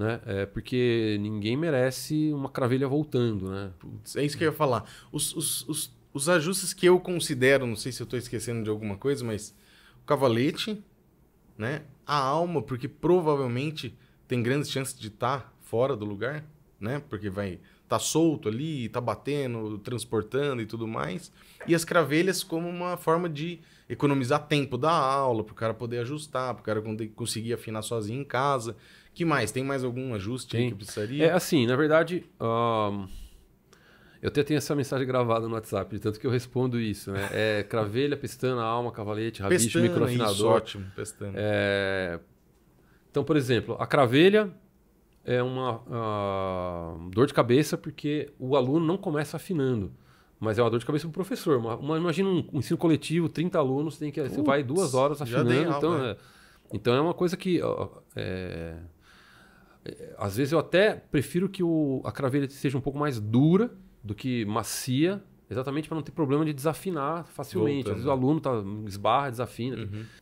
né? É porque ninguém merece uma cravelha voltando, né? Putz, é isso que eu ia falar. Os, os, os, os ajustes que eu considero, não sei se eu estou esquecendo de alguma coisa, mas o cavalete, né? A alma, porque provavelmente tem grandes chances de estar tá fora do lugar né? Porque vai tá solto ali, tá batendo, transportando e tudo mais. E as cravelhas como uma forma de economizar tempo da aula, para o cara poder ajustar, para o cara conseguir afinar sozinho em casa. Que mais? Tem mais algum ajuste que precisaria? É assim, na verdade, um, eu até tenho essa mensagem gravada no WhatsApp, de tanto que eu respondo isso, né? É cravelha, pestana, alma, cavalete, rabicho, microfinador. Isso, ótimo, pestana. É... Então, por exemplo, a cravelha é uma uh, dor de cabeça porque o aluno não começa afinando. Mas é uma dor de cabeça para o professor. Uma, uma, imagina um, um, ensino coletivo, 30 alunos, tem que, você vai duas horas afinando. Aula, então, né? é, então é uma coisa que. Ó, é, é, às vezes eu até prefiro que o, a craveira seja um pouco mais dura do que macia, exatamente para não ter problema de desafinar facilmente. às vezes o aluno tá, esbarra, desafina. Uhum.